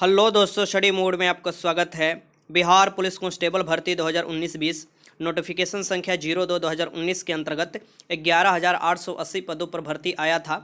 hello दोस्तों छडी mode में आपका स्वागत है बिहार पुलिस कांस्टेबल भर्ती 2019-20 नोटिफिकेशन संख्या जीरो दो दो के अंतर्गत ग्यारह हज़ार आठ सौ अस्सी पदों पर भर्ती आया था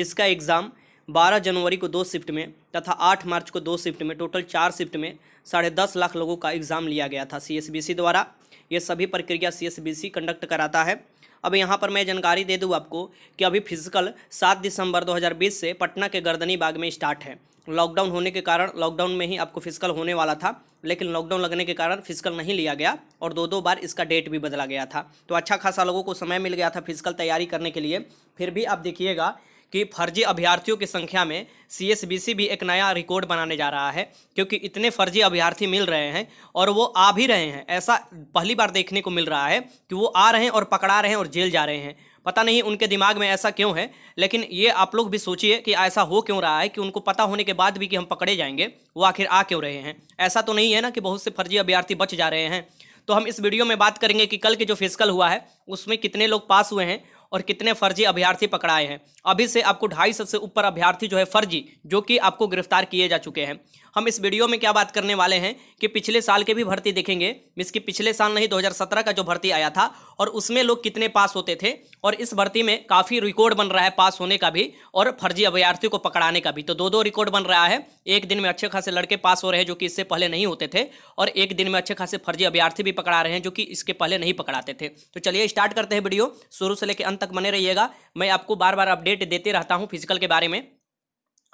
जिसका एग्ज़ाम 12 जनवरी को दो शिफ्ट में तथा 8 मार्च को दो शिफ्ट में टोटल चार शिफ्ट में साढ़े दस लाख लोगों का एग्ज़ाम लिया गया था सी द्वारा ये सभी प्रक्रिया सी कंडक्ट कराता है अब यहाँ पर मैं जानकारी दे दूँ आपको कि अभी फिजिकल सात दिसंबर दो से पटना के गर्दनी बाग में स्टार्ट है लॉकडाउन होने के कारण लॉकडाउन में ही आपको फिजिकल होने वाला था लेकिन लॉकडाउन लगने के कारण फिजिकल नहीं लिया गया और दो दो बार इसका डेट भी बदला गया था तो अच्छा खासा लोगों को समय मिल गया था फिजिकल तैयारी करने के लिए फिर भी आप देखिएगा कि फर्जी अभ्यर्थियों की संख्या में सी भी एक नया रिकॉर्ड बनाने जा रहा है क्योंकि इतने फर्जी अभ्यर्थी मिल रहे हैं और वो आ भी रहे हैं ऐसा पहली बार देखने को मिल रहा है कि वो आ रहे हैं और पकड़ा रहे हैं और जेल जा रहे हैं पता नहीं उनके दिमाग में ऐसा क्यों है लेकिन ये आप लोग भी सोचिए कि ऐसा हो क्यों रहा है कि उनको पता होने के बाद भी कि हम पकड़े जाएंगे वो आखिर आ क्यों रहे हैं ऐसा तो नहीं है ना कि बहुत से फर्जी अभ्यर्थी बच जा रहे हैं तो हम इस वीडियो में बात करेंगे कि कल के जो फिजिकल हुआ है उसमें कितने लोग पास हुए हैं और कितने फर्जी अभ्यर्थी पकड़ाए हैं अभी से आपको ढाई सौ से ऊपर अभ्यर्थी जो है फर्जी जो कि आपको गिरफ्तार किए जा चुके हैं हम इस वीडियो में क्या बात करने वाले हैं कि पिछले साल के भी भर्ती देखेंगे मीन्स की पिछले साल नहीं 2017 का जो भर्ती आया था और उसमें लोग कितने पास होते थे और इस भर्ती में काफ़ी रिकॉर्ड बन रहा है पास होने का भी और फर्जी अभ्यर्थी को पकड़ाने का भी तो दो दो रिकॉर्ड बन रहा है एक दिन में अच्छे खासे लड़के पास हो रहे हैं जो कि इससे पहले नहीं होते थे और एक दिन में अच्छे खासे फर्जी अभ्यर्थी भी पकड़ा रहे हैं जो कि इसके पहले नहीं पकड़ाते थे तो चलिए स्टार्ट करते हैं वीडियो शुरू से लेकर अंत तक बने रहिएगा मैं आपको बार बार अपडेट देते रहता हूँ फिजिकल के बारे में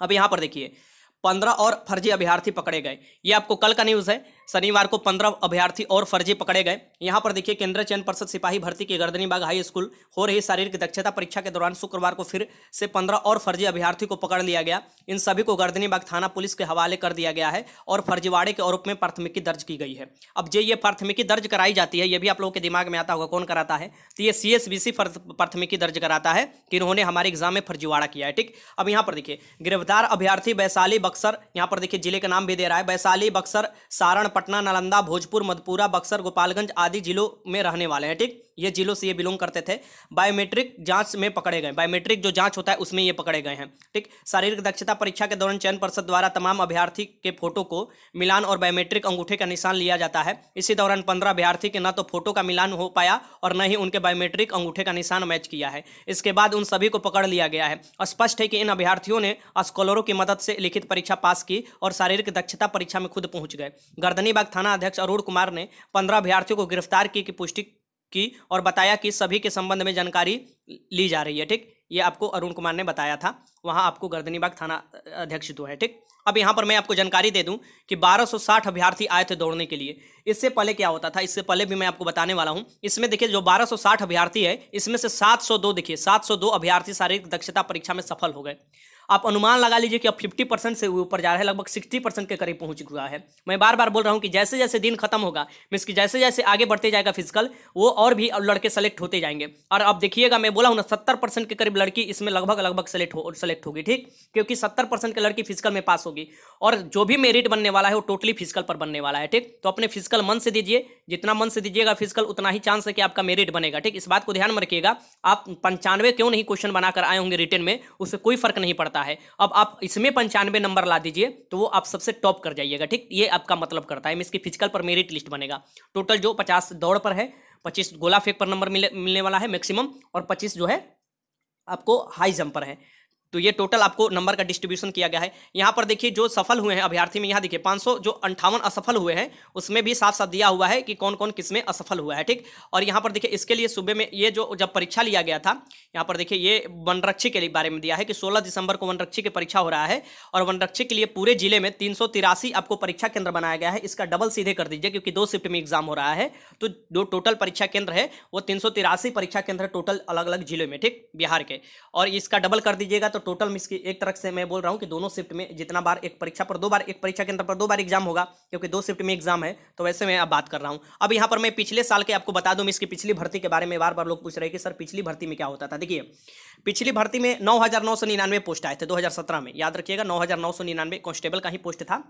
अब यहाँ पर देखिए पंद्रह और फर्जी अभ्यर्थी पकड़े गए ये आपको कल का न्यूज़ है शनिवार को पंद्रह अभ्यर्थी और फर्जी पकड़े गए यहाँ पर देखिए केंद्रीय चयन परिषद सिपाही भर्ती के गर्दनीबाग हाई स्कूल हो रही शारीरिक दक्षता परीक्षा के दौरान शुक्रवार को फिर से पंद्रह और फर्जी अभ्यर्थी को पकड़ लिया गया इन सभी को गर्दनीबाग थाना पुलिस के हवाले कर दिया गया है और फर्जीवाड़े के आरोप में प्राथमिकी दर्ज की गई है अब जो ये प्राथमिकी दर्ज कराई जाती है ये भी आप लोगों के दिमाग में आता होगा कौन कराता है तो ये सी प्राथमिकी दर्ज कराता है कि इन्होंने हमारे एग्जाम में फर्जीवाड़ा किया है ठीक अब यहाँ पर देखिए गिरफ्तार अभ्यर्थी वैशाली बक्सर यहाँ पर देखिए जिले का नाम भी दे रहा है वैशाली बक्सर सारण पटना नालंदा भोजपुर मधुपुरा बक्सर गोपालगंज आदि जिलों में रहने वाले हैं ठीक ये जिलों से ये बिलोंग करते थे बायोमेट्रिक जांच में पकड़े गए बायोमेट्रिक जो जांच होता है उसमें ये पकड़े गए हैं ठीक शारीरिक दक्षता परीक्षा के दौरान चयन परिषद द्वारा तमाम अभ्यर्थी के फोटो को मिलान और बायोमेट्रिक अंगूठे का निशान लिया जाता है इसी दौरान पंद्रह अभ्यार्थी के न तो फोटो का मिलान हो पाया और न ही उनके बायोमेट्रिक अंगूठे का निशान मैच किया है इसके बाद उन सभी को पकड़ लिया गया है स्पष्ट है कि इन अभ्यर्थियों ने स्कॉलरों की मदद से लिखित परीक्षा पास की और शारीरिक दक्षता परीक्षा में खुद पहुंच गए गर्दनीबाग थाना अध्यक्ष अरुण कुमार ने पंद्रह अभ्यार्थियों को गिरफ्तार की पुष्टि की और बताया कि सभी के संबंध में जानकारी ली जा रही है ठीक ये आपको अरुण कुमार ने बताया था वहाँ आपको गर्दनीबाग थाना अध्यक्ष तो है ठीक अब यहाँ पर मैं आपको जानकारी दे दूँ कि 1260 अभ्यर्थी आए थे दौड़ने के लिए इससे पहले क्या होता था इससे पहले भी मैं आपको बताने वाला हूँ इसमें देखिए जो 1260 अभ्यर्थी है इसमें से 702 देखिए 702 अभ्यर्थी शारीरिक दक्षता परीक्षा में सफल हो गए आप अनुमान लगा लीजिए कि अब फिफ्टी परसेंट से ऊपर जा रहा है लगभग सिक्सटी परसेंट के करीब पहुंच चुका है मैं बार बार बोल रहा हूँ कि जैसे जैसे दिन खत्म होगा मीन्स कि जैसे जैसे आगे बढ़ते जाएगा फिजिकल वो और भी लड़के सेलेक्ट होते जाएंगे और अब देखिएगा मैं बोला हूँ ना सत्तर परसेंट के करीब लड़की इसमें लगभग लगभग सेलेक्ट हो सेलेक्ट होगी ठीक क्योंकि सत्तर परसेंट की लड़की फिजिकल में पास होगी और जो भी मेरिट बनने वाला है वो टोटली फिजिकल पर बनने वाला है ठीक तो अपने फिजिकल मन से दीजिए जितना मन से दीजिएगा फिजिकल उतना ही चांस है कि आपका मेरिट बनेगा ठीक इस बात को ध्यान में रखिएगा आप पंचानवे क्यों नहीं क्वेश्चन बनाकर आए होंगे रिटर्न में उससे कोई फर्क नहीं पड़ता करता है अब आप इसमें पंचानवे नंबर ला दीजिए तो वो आप सबसे टॉप कर जाइएगा ठीक ये आपका मतलब करता है मैं इसकी फिजिकल पर मेरिट लिस्ट बनेगा टोटल जो पचास दौड़ पर है पच्चीस गोला फेंक पर नंबर मिलने वाला है मैक्सिमम और पच्चीस जो है आपको हाई जंपर है तो ये टोटल आपको नंबर का डिस्ट्रीब्यूशन किया गया है यहाँ पर देखिए जो सफल हुए हैं अभ्यर्थी में यहाँ देखिए 500 जो अंठावन असफल हुए हैं उसमें भी साफ साफ दिया हुआ है कि कौन कौन किसमें असफल हुआ है ठीक और यहाँ पर देखिए इसके लिए सुबह में ये जो जब परीक्षा लिया गया था यहाँ पर देखिए ये वनरक्षी के लिए बारे में दिया है कि सोलह दिसंबर को वनरक्षी की परीक्षा हो रहा है और वनरक्षी के लिए पूरे जिले में तीन आपको परीक्षा केंद्र बनाया गया है इसका डबल सीधे कर दीजिए क्योंकि दो शिफ्ट में एग्जाम हो रहा है तो जो टोटल परीक्षा केंद्र है वो तीन परीक्षा केंद्र टोटल अलग अलग जिले में ठीक बिहार के और इसका डबल कर दीजिएगा तो मतलब टोटल मिस की एक तरह से मैं बोल रहा हूँ कि दोनों शिफ्ट में जितना बार एक परीक्षा पर दो बार एक परीक्षा के अंदर पर दो बार एग्जाम होगा क्योंकि दो शिफ्ट में एग्जाम है तो वैसे मैं अब बात कर रहा हूँ अब यहाँ पर मैं पिछले साल के आपको बता दूँ मिस की पिछली भर्ती के बारे में बार बार लोग पूछ रहे कि सर पिछली भर्ती में क्या होता था देखिए पिछली भर्ती में नौ पोस्ट आए थे दो में याद रखिएगा नौ कांस्टेबल का ही पोस्ट था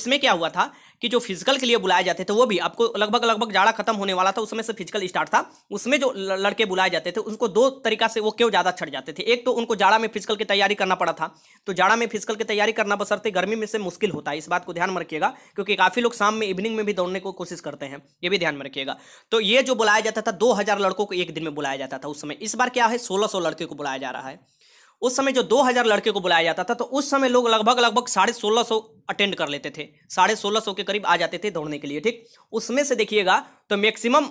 इसमें क्या हुआ था कि जो फिजिकल के लिए बुलाए जाते थे वो भी आपको लगभग लगभग जाड़ा खत्म होने वाला था उसमें से फिजिकल स्टार्ट था उसमें जो लड़के बुलाए जाते थे उनको दो तरीका से वो क्यों ज़्यादा छट जाते थे एक तो उनको जाड़ा में फिजिकल के तैयारी करना पड़ा था तो जाड़ा में फिजिकल की तैयारी करना बसरते गर्मी में से मुश्किल होता है इस बात को ध्यान में रखिएगा क्योंकि काफ़ी लोग शाम में इवनिंग में भी दौड़ने को कोशिश करते हैं ये भी ध्यान में रखिएगा तो ये जो बुलाया जाता था दो लड़कों को एक दिन में बुलाया जाता था उस समय इस बार क्या है सोलह लड़के को बुलाया जा रहा है उस समय जो 2000 लड़के को बुलाया जाता था तो उस समय लोग लगभग लगभग साढ़े सोलह सौ अटेंड कर लेते थे साढ़े सोलह सौ के करीब आ जाते थे दौड़ने के लिए ठीक उसमें से देखिएगा तो मैक्सिमम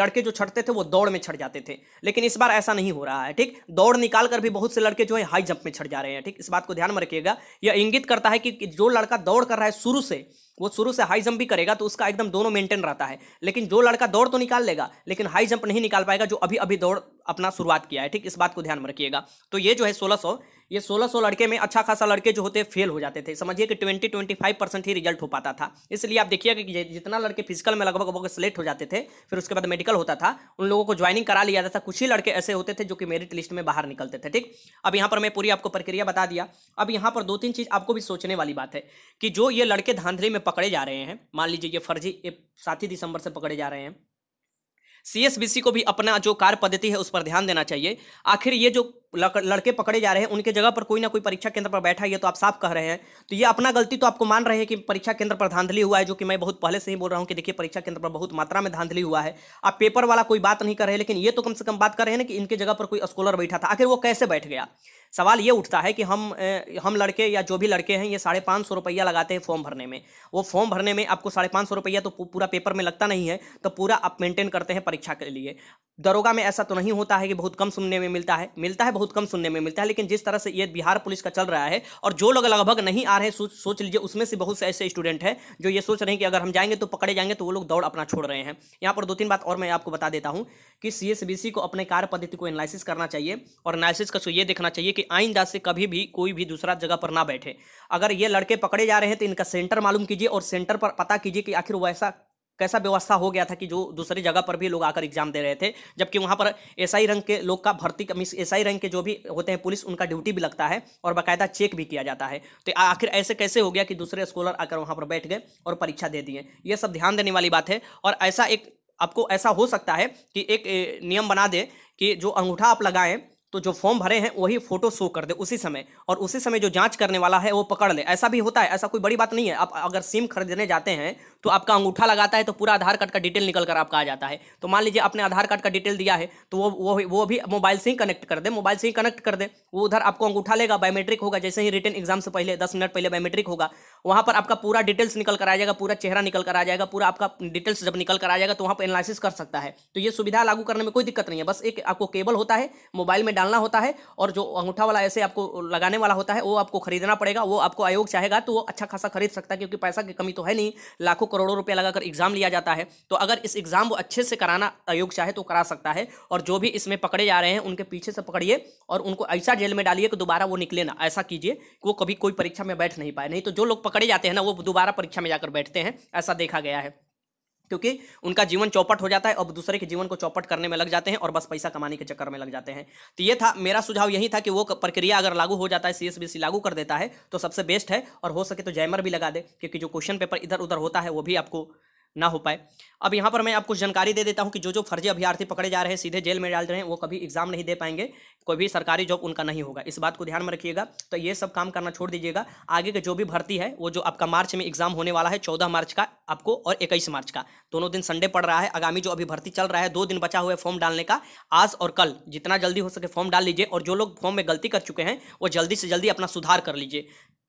लड़के जो छटते थे वो दौड़ में छट जाते थे लेकिन इस बार ऐसा नहीं हो रहा है ठीक दौड़ निकाल कर भी बहुत से लड़के जो है हाई जंप में छट जा रहे हैं ठीक इस बात को ध्यान में रखिएगा यह इंगित करता है कि जो लड़का दौड़ कर रहा है शुरू से वो शुरू से हाई जंप भी करेगा तो उसका एकदम दोनों मेंटेन रहता है लेकिन जो लड़का दौड़ तो निकाल लेगा लेकिन हाई जंप नहीं निकाल पाएगा जो अभी अभी दौड़ अपना शुरुआत किया है ठीक इस बात को ध्यान में रखिएगा तो ये जो है सोलह सौ ये सोलह सौ लड़के में अच्छा खासा लड़के जो होते फेल हो जाते थे समझिए कि ट्वेंटी ट्वेंटी फाइव परसेंट ही रिजल्ट हो पाता था इसलिए आप देखिएगा कि जितना लड़के फिजिकल में लगभग लगभग सेलेक्ट हो जाते थे फिर उसके बाद मेडिकल होता था उन लोगों को ज्वाइनिंग करा लिया जाता था कुछ ही लड़के ऐसे होते थे जो कि मेरिट लिस्ट में बाहर निकलते थे ठीक अब यहाँ पर मैं पूरी आपको प्रक्रिया बता दिया अब यहाँ पर दो तीन चीज़ आपको भी सोचने वाली बात है कि जो ये लड़के धांधली में पकड़े जा रहे हैं मान लीजिए ये फर्जी सात ही दिसंबर से पकड़े जा रहे हैं सीएसबीसी को भी अपना जो कार्य पद्धति है उस पर ध्यान देना चाहिए आखिर ये जो लड़के पकड़े जा रहे हैं उनके जगह पर कोई ना कोई परीक्षा केंद्र पर बैठा है तो आप साफ कह रहे हैं तो ये अपना गलती तो आपको मान रहे हैं कि परीक्षा केंद्र पर धांधली हुआ है जो कि मैं बहुत पहले से ही बोल रहा हूँ कि देखिए परीक्षा केंद्र पर बहुत मात्रा में धांधली हुआ है आप पेपर वाला कोई बात नहीं कर रहे लेकिन ये तो कम से कम बात कर रहे हैं ना कि इनके जगह पर कोई स्कॉलर बैठा था आखिर वो कैसे बैठ गया सवाल ये उठता है कि हम हम लड़के या जो भी लड़के हैं ये साढ़े पाँच सौ रुपया लगाते हैं फॉर्म भरने में वो फॉर्म भरने में आपको साढ़े पाँच सौ रुपया तो पूरा पेपर में लगता नहीं है तो पूरा आप मेंटेन करते हैं परीक्षा के लिए दरोगा में ऐसा तो नहीं होता है कि बहुत कम सुनने में मिलता है मिलता है बहुत बहुत कम सुनने में मिलता है लेकिन जिस तरह से ये बिहार पुलिस का चल रहा है और जो लोग लगभग नहीं आ रहे सोच सोच लीजिए उसमें से बहुत से ऐसे स्टूडेंट हैं जो ये सोच रहे हैं कि अगर हम जाएंगे तो पकड़े जाएंगे तो वो लोग दौड़ अपना छोड़ रहे हैं यहाँ पर दो तीन बात और मैं आपको बता देता हूँ कि सी को अपने कार्य पद्धति को एनालिसिस करना चाहिए और एनालिसिस का ये देखना चाहिए कि आइंदा से कभी भी कोई भी दूसरा जगह पर ना बैठे अगर ये लड़के पकड़े जा रहे हैं तो इनका सेंटर मालूम कीजिए और सेंटर पर पता कीजिए कि आखिर वैसा कैसा व्यवस्था हो गया था कि जो दूसरी जगह पर भी लोग आकर एग्जाम दे रहे थे जबकि वहाँ पर एसआई रंग के लोग का भर्ती मीस एसआई रंग के जो भी होते हैं पुलिस उनका ड्यूटी भी लगता है और बाकायदा चेक भी किया जाता है तो आखिर ऐसे कैसे हो गया कि दूसरे स्कॉलर आकर वहाँ पर बैठ गए और परीक्षा दे दिए ये सब ध्यान देने वाली बात है और ऐसा एक आपको ऐसा हो सकता है कि एक नियम बना दे कि जो अंगूठा आप लगाएं तो जो फॉर्म भरे हैं वही फोटो शो कर दे उसी समय और उसी समय जो जांच करने वाला है वो पकड़ ले ऐसा भी होता है ऐसा कोई बड़ी बात नहीं है आप अगर सिम खरीदने जाते हैं तो आपका अंगूठा लगाता है तो पूरा आधार कार्ड का डिटेल निकल कर आपका आ जाता है तो मान लीजिए आपने आधार कार्ड का डिटेल दिया है तो वो वो वो भी मोबाइल से ही कनेक्ट कर दे मोबाइल से ही कनेक्ट कर दे वो उधर आपको अंगूठा लेगा बायोमेट्रिक होगा जैसे ही रिटर्न एग्जाम से पहले दस मिनट पहले बायोमेट्रिक होगा वहाँ पर आपका पूरा डिटेल्स निकल कर आ जाएगा पूरा चेहरा निकल कर आ जाएगा पूरा आपका डिटेल्स जब निकल कर आ जाएगा तो वहाँ पर एनालिसिस कर सकता है तो ये सुविधा लागू करने में कोई दिक्कत नहीं है बस एक आपको केबल होता है मोबाइल में डालना होता है और जो अंगूठा वाला ऐसे आपको लगाने वाला होता है वो आपको खरीदना पड़ेगा वो आपको आयोग चाहेगा तो वो अच्छा खासा खरीद सकता है क्योंकि पैसा की कमी तो है नहीं लाखों करोड़ों रुपया लगाकर एग्जाम लिया जाता है तो अगर इस एग्जाम वो अच्छे से कराना आयोग चाहे तो करा सकता है और जो भी इसमें पकड़े जा रहे हैं उनके पीछे से पकड़िए और उनको ऐसा जेल में डालिए कि दोबारा वो निकले ना ऐसा कीजिए वो कभी कोई परीक्षा में बैठ नहीं पाए नहीं तो जो लोग पकड़े जाते हैं ना वो दोबारा परीक्षा में जाकर बैठते हैं ऐसा देखा गया है क्योंकि उनका जीवन चौपट हो जाता है अब दूसरे के जीवन को चौपट करने में लग जाते हैं और बस पैसा कमाने के चक्कर में लग जाते हैं तो ये था मेरा सुझाव यही था कि वो प्रक्रिया अगर लागू हो जाता है सीएसबीसी लागू कर देता है तो सबसे बेस्ट है और हो सके तो जैमर भी लगा दे क्योंकि जो क्वेश्चन पेपर इधर उधर होता है वो भी आपको ना हो पाए अब यहाँ पर मैं आपको जानकारी दे देता हूँ कि जो जो फर्जी अभ्यर्थी पकड़े जा रहे हैं सीधे जेल में डाल रहे हैं वो कभी एग्जाम नहीं दे पाएंगे कोई भी सरकारी जॉब उनका नहीं होगा इस बात को ध्यान में रखिएगा तो ये सब काम करना छोड़ दीजिएगा आगे का जो भी भर्ती है वो जो आपका मार्च में एग्जाम होने वाला है चौदह मार्च का आपको और इक्कीस मार्च का दोनों दिन संडे पड़ रहा है आगामी जो अभी भर्ती चल रहा है दो दिन बचा हुआ है फॉर्म डालने का आज और कल जितना जल्दी हो सके फॉर्म डाल लीजिए और जो लोग फॉर्म में गलती कर चुके हैं वो जल्दी से जल्दी अपना सुधार कर लीजिए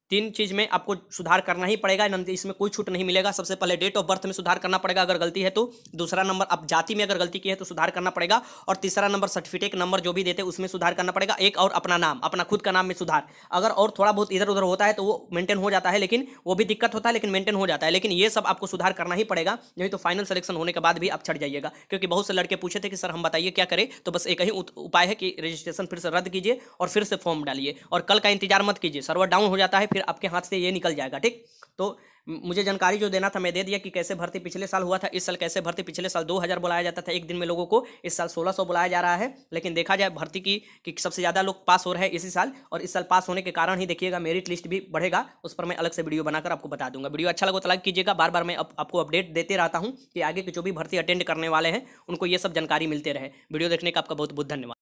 तीन चीज़ में आपको सुधार करना ही पड़ेगा इसमें कोई छूट नहीं मिलेगा सबसे पहले डेट ऑफ बर्थ में सुधार करना पड़ेगा अगर गलती है तो दूसरा नंबर आप जाति में अगर गलती की है तो सुधार करना पड़ेगा और तीसरा नंबर सर्टिफिकेट नंबर जो भी देते हैं उसमें सुधार करना पड़ेगा एक और अपना नाम अपना खुद का नाम में सुधार अगर और थोड़ा बहुत इधर उधर होता है तो वो मेंटेन हो जाता है लेकिन वो भी दिक्कत होता है लेकिन मेंटेन हो जाता है लेकिन ये सब आपको सुधार करना ही पड़ेगा नहीं तो फाइनल सिलेक्शन होने के बाद भी आप छट जाइएगा क्योंकि बहुत से लड़के पूछे थे कि सर हम बताइए क्या करें तो बस एक ही उपाय है कि रजिस्ट्रेशन फिर से रद्द कीजिए और फिर से फॉर्म डालिए और कल का इंतजार मत कीजिए सर्वर डाउन हो जाता है फिर आपके हाथ से ये निकल जाएगा ठीक तो मुझे जानकारी जो देना था मैं दे दिया कि कैसे भर्ती पिछले साल हुआ था इस साल कैसे भर्ती पिछले साल 2000 बुलाया जाता था एक दिन में लोगों को इस साल 1600 बुलाया जा रहा है लेकिन देखा जाए भर्ती की कि सबसे ज़्यादा लोग पास हो रहे हैं इसी साल और इस साल पास होने के कारण ही देखिएगा मेरिट लिस्ट भी बढ़ेगा उस पर मैं अलग से वीडियो बनाकर आपको बता दूंगा वीडियो अच्छा लगा तो लाइक कीजिएगा बार बार मैं आपको अपडेट देते रहता हूँ कि आगे की जो भी भर्ती अटेंड करने वाले हैं उनको ये सब जानकारी मिलते रहे वीडियो देखने का आपका बहुत बहुत धन्यवाद